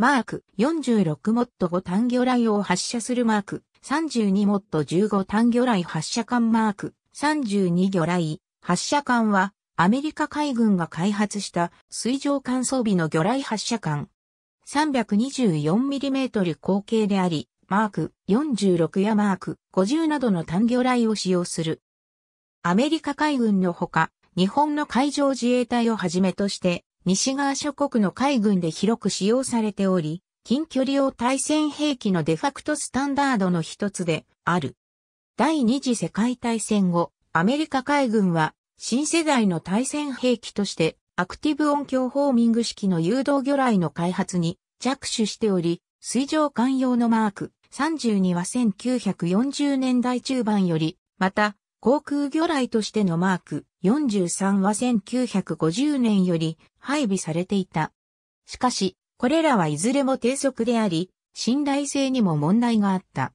マーク46モット5単魚雷を発射するマーク32モット15単魚雷発射艦マーク32魚雷発射艦はアメリカ海軍が開発した水上艦装備の魚雷発射艦 324mm 口径であり、マーク46やマーク50などの単魚雷を使用する。アメリカ海軍のほか、日本の海上自衛隊をはじめとして、西側諸国の海軍で広く使用されており、近距離用対戦兵器のデファクトスタンダードの一つである。第二次世界大戦後、アメリカ海軍は新世代の対戦兵器としてアクティブ音響ホーミング式の誘導魚雷の開発に着手しており、水上艦用のマーク32は1940年代中盤より、また航空魚雷としてのマーク43は1950年より配備されていた。しかし、これらはいずれも低速であり、信頼性にも問題があった。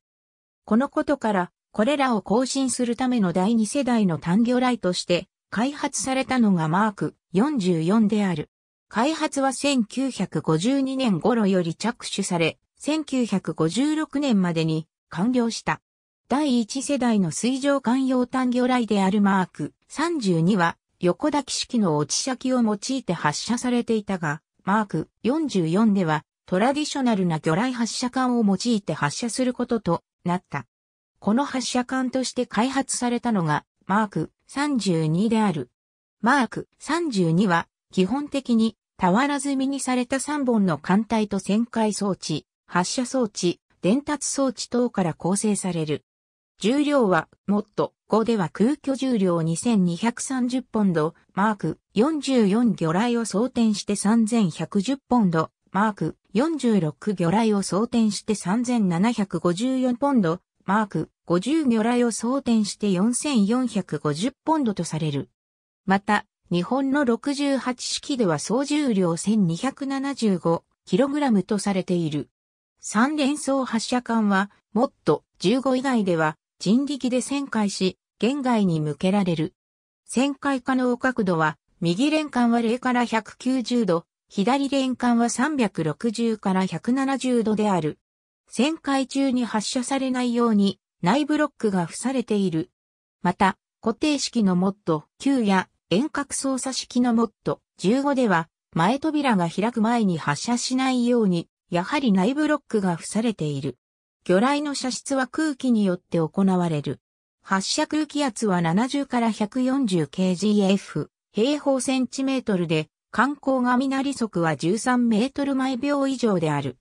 このことから、これらを更新するための第二世代の単魚雷として開発されたのがマーク44である。開発は1952年頃より着手され、1956年までに完了した。第1世代の水上艦用単魚雷であるマーク32は横抱き式の落ち先を用いて発射されていたが、マーク44ではトラディショナルな魚雷発射管を用いて発射することとなった。この発射管として開発されたのがマーク32である。マーク32は基本的に俵積みにされた3本の艦隊と旋回装置、発射装置、伝達装置等から構成される。重量は、もっと、5では空虚重量2230ポンド、マーク44魚雷を装填して3110ポンド、マーク46魚雷を装填して3754ポンド、マーク50魚雷を装填して4450ポンドとされる。また、日本の68式では総重量 1275kg とされている。三連装発射管は、もっと15以外では、人力で旋回し、弦外に向けられる。旋回可能角度は、右連管は0から190度、左連管は360から170度である。旋回中に発射されないように内ブロックが付されている。また、固定式のモッド9や遠隔操作式のモッド15では前扉が開く前に発射しないように、やはり内ブロックが付されている。魚雷の射出は空気によって行われる。発射空気圧は70から 140kgf 平方センチメートルで、観光雷速は13メートル毎秒以上である。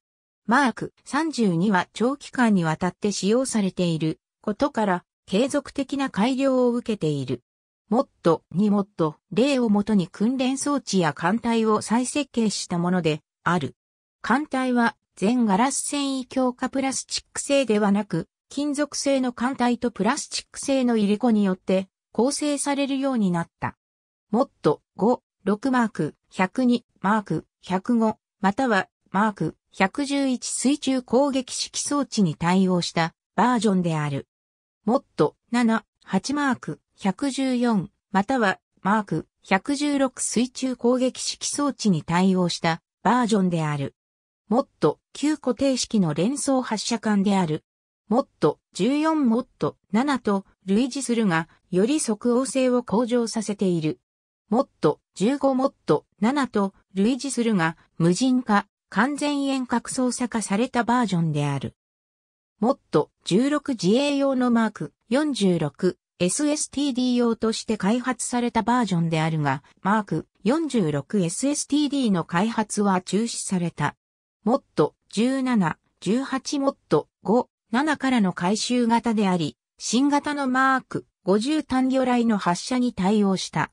マーク32は長期間にわたって使用されていることから継続的な改良を受けている。もっとにもっと例をもとに訓練装置や艦隊を再設計したものである。艦隊は全ガラス繊維強化プラスチック製ではなく、金属製の艦体とプラスチック製の入れ子によって構成されるようになった。もっと5、6マーク、102マーク、105、またはマーク、111水中攻撃式装置に対応したバージョンである。もっと7、8マーク、114、またはマーク、116水中攻撃式装置に対応したバージョンである。モッと9固定式の連想発射管である。モッと14モッと7と類似するが、より即応性を向上させている。モッと15モッと7と類似するが、無人化、完全遠隔操作化されたバージョンである。モッと16自衛用のマーク46 SSTD 用として開発されたバージョンであるが、マーク 46SSTD の開発は中止された。モッと、17、18モッと、5、7からの回収型であり、新型のマーク50単魚雷の発射に対応した。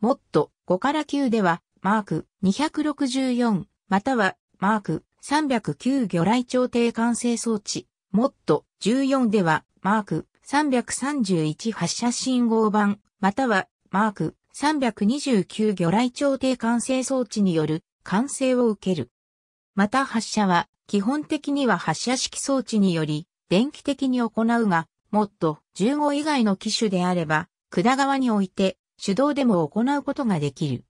モッと、5から9では、マーク264、またはマーク309魚雷調停管制装置、モッと、14では、マーク331発射信号板、またはマーク329魚雷調停管制装置による管制を受ける。また発射は、基本的には発射式装置により、電気的に行うが、もっと15以外の機種であれば、管側において、手動でも行うことができる。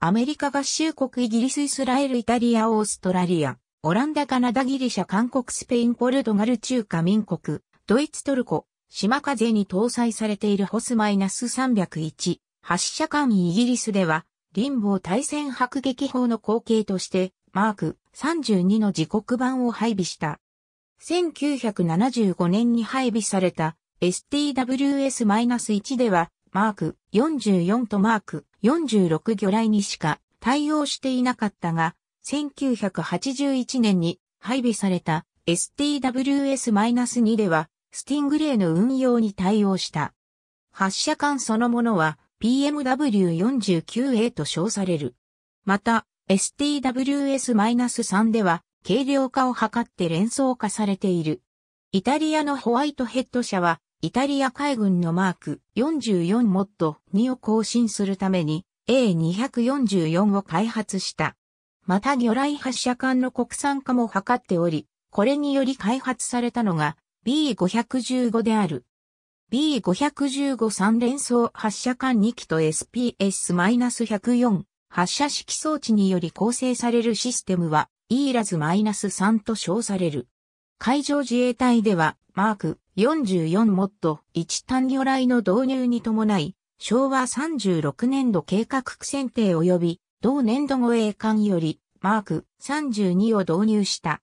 アメリカ合衆国イギリスイスラエルイタリアオーストラリア、オランダカナダギリシャ韓国スペインポルトガル中華民国、ドイツトルコ、島風に搭載されているホスマイナス301、発射艦イギリスでは、リンボー対戦迫撃砲の後継としてマーク32の時刻版を配備した。1975年に配備された STWS-1 では、マーク44とマーク46魚雷にしか対応していなかったが、1981年に配備された STWS-2 では、スティングレイの運用に対応した。発射管そのものは PMW49A と称される。また、STWS-3 では軽量化を図って連想化されている。イタリアのホワイトヘッド社は、イタリア海軍のマーク44モッド2を更新するために A244 を開発した。また魚雷発射管の国産化も図っており、これにより開発されたのが B515 である。B515 3連装発射管2機と SPS-104 発射式装置により構成されるシステムは、イーラズマイナス -3 と称される。海上自衛隊では、マーク44モッド1単魚雷の導入に伴い、昭和36年度計画区選定及び、同年度護衛艦より、マーク32を導入した。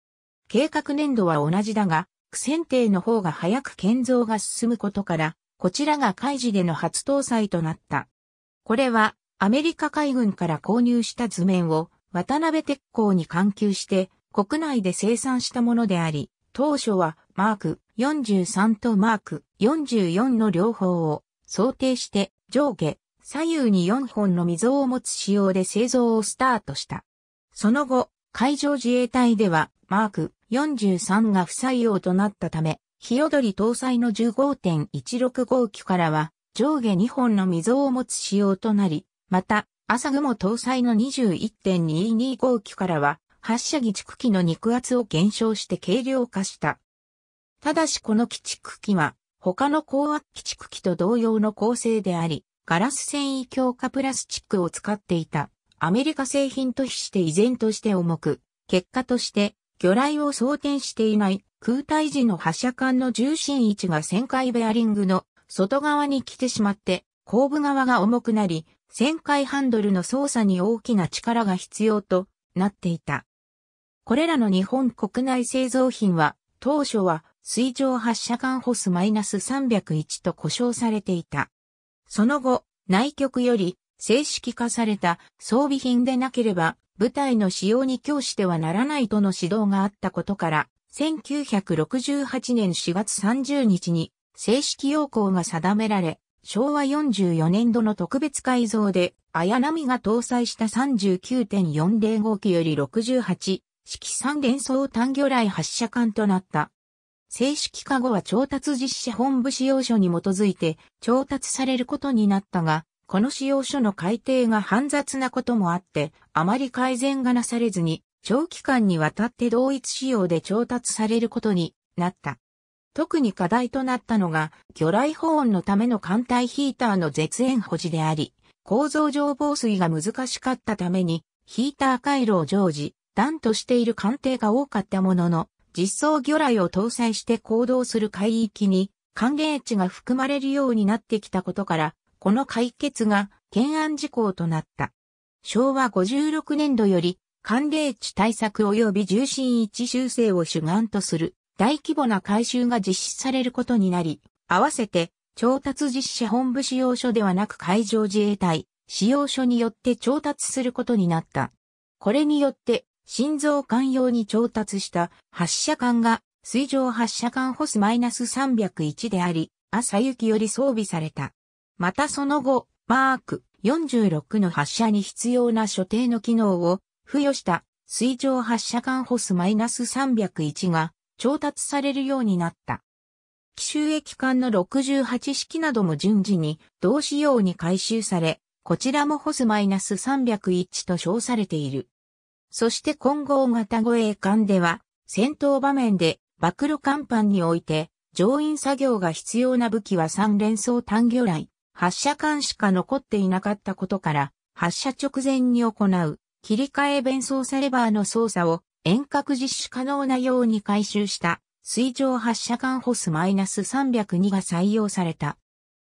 計画年度は同じだが、区選定の方が早く建造が進むことから、こちらが海事での初搭載となった。これは、アメリカ海軍から購入した図面を渡辺鉄工に換給して国内で生産したものであり、当初はマーク43とマーク44の両方を想定して上下左右に4本の溝を持つ仕様で製造をスタートした。その後、海上自衛隊ではマーク43が不採用となったため、日踊り搭載の1 5 1 6号機からは上下2本の溝を持つ仕様となり、また、朝雲搭載の21.22号機からは、発射基蓄機の肉厚を減少して軽量化した。ただしこの基蓄機は、他の高圧基蓄機と同様の構成であり、ガラス繊維強化プラスチックを使っていた、アメリカ製品と比して依然として重く、結果として、魚雷を装填していない空対時の発射管の重心位置が旋回ベアリングの外側に来てしまって、後部側が重くなり、旋回ハンドルの操作に大きな力が必要となっていた。これらの日本国内製造品は当初は水上発射管ホスマイナス -301 と呼称されていた。その後、内局より正式化された装備品でなければ部隊の使用に供してはならないとの指導があったことから、1968年4月30日に正式要項が定められ、昭和44年度の特別改造で、綾波が搭載した3 9 4 0号機より68、式3連装単魚雷発射艦となった。正式化後は調達実施本部使用書に基づいて調達されることになったが、この使用書の改定が煩雑なこともあって、あまり改善がなされずに、長期間にわたって同一仕様で調達されることになった。特に課題となったのが、魚雷保温のための艦隊ヒーターの絶縁保持であり、構造上防水が難しかったために、ヒーター回路を常時、弾としている艦艇が多かったものの、実装魚雷を搭載して行動する海域に、寒冷地が含まれるようになってきたことから、この解決が懸案事項となった。昭和56年度より、寒冷地対策及び重心位置修正を主眼とする大規模な改修が実施されることになり、合わせて調達実施本部使用所ではなく海上自衛隊使用所によって調達することになった。これによって心臓艦用に調達した発射管が水上発射管ホスマイナス -301 であり、朝行きより装備された。またその後、マーク46の発射に必要な所定の機能を付与した水上発射管ホス -301 が調達されるようになった。奇襲駅艦の68式なども順次に同仕様に回収され、こちらもホスマイナス301と称されている。そして混合型護衛艦では、戦闘場面で暴露甲板において、乗員作業が必要な武器は3連装単魚雷、発射艦しか残っていなかったことから、発射直前に行う切り替え弁装サレバーの操作を遠隔実施可能なように回収した水上発射管ホス -302 が採用された。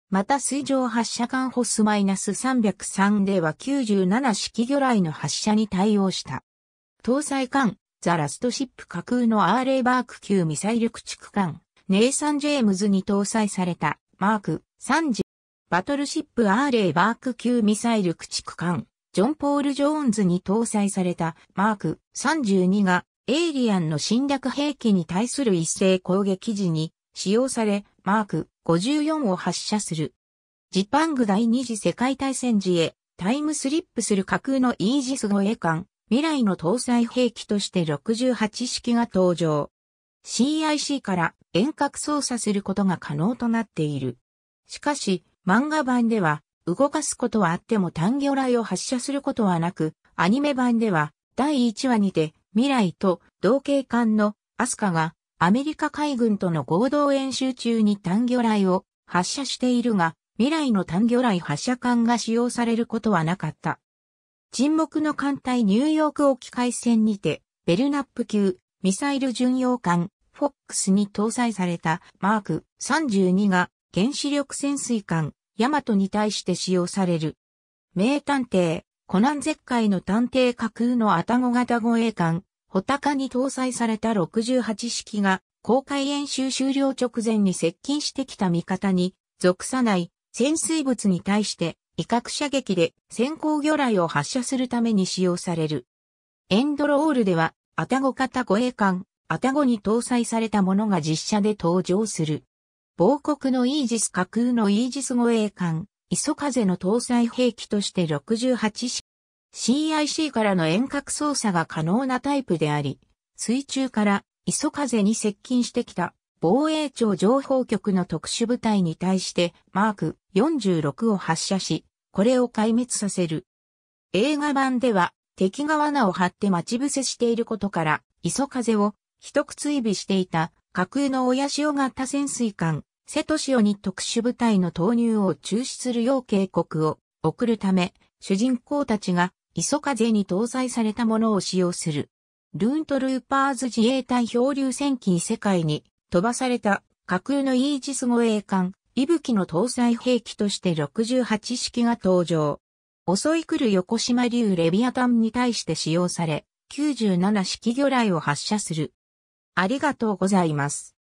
また水上発射管ホス -303 では97式魚雷の発射に対応した。搭載艦、ザ・ラストシップ架空のアーレイバーク級ミサイル駆逐艦、ネイサン・ジェームズに搭載された、マーク30、バトルシップアーレイバーク級ミサイル駆逐艦、ジョン・ポール・ジョーンズに搭載されたマーク32がエイリアンの侵略兵器に対する一斉攻撃時に使用されマーク54を発射する。ジパング第二次世界大戦時へタイムスリップする架空のイージス護衛艦未来の搭載兵器として68式が登場。CIC から遠隔操作することが可能となっている。しかし、漫画版では動かすことはあっても単魚雷を発射することはなく、アニメ版では第1話にて未来と同型艦のアスカがアメリカ海軍との合同演習中に単魚雷を発射しているが、未来の単魚雷発射艦が使用されることはなかった。沈黙の艦隊ニューヨーク沖海戦にて、ベルナップ級ミサイル巡洋艦フォックスに搭載されたマーク32が原子力潜水艦ヤマトに対して使用される。名探偵、コナン絶海の探偵架空のアタゴ型護衛艦、ホタカに搭載された68式が、公開演習終了直前に接近してきた味方に、属さない潜水物に対して、威嚇射撃で先行魚雷を発射するために使用される。エンドロールでは、アタゴ型護衛艦、アタゴに搭載されたものが実写で登場する。亡国のイージス架空のイージス護衛艦、磯風の搭載兵器として68式。CIC からの遠隔操作が可能なタイプであり、水中から磯風に接近してきた防衛庁情報局の特殊部隊に対してマーク46を発射し、これを壊滅させる。映画版では敵が罠を張って待ち伏せしていることから、磯風を一口追尾していた架空の親潮型潜水艦瀬戸潮に特殊部隊の投入を中止する要警告を送るため、主人公たちが磯風に搭載されたものを使用する。ルーントルーパーズ自衛隊漂流戦機異世界に飛ばされた架空のイージス護衛艦、イブキの搭載兵器として68式が登場。襲い来る横島流レビアタンに対して使用され、97式魚雷を発射する。ありがとうございます。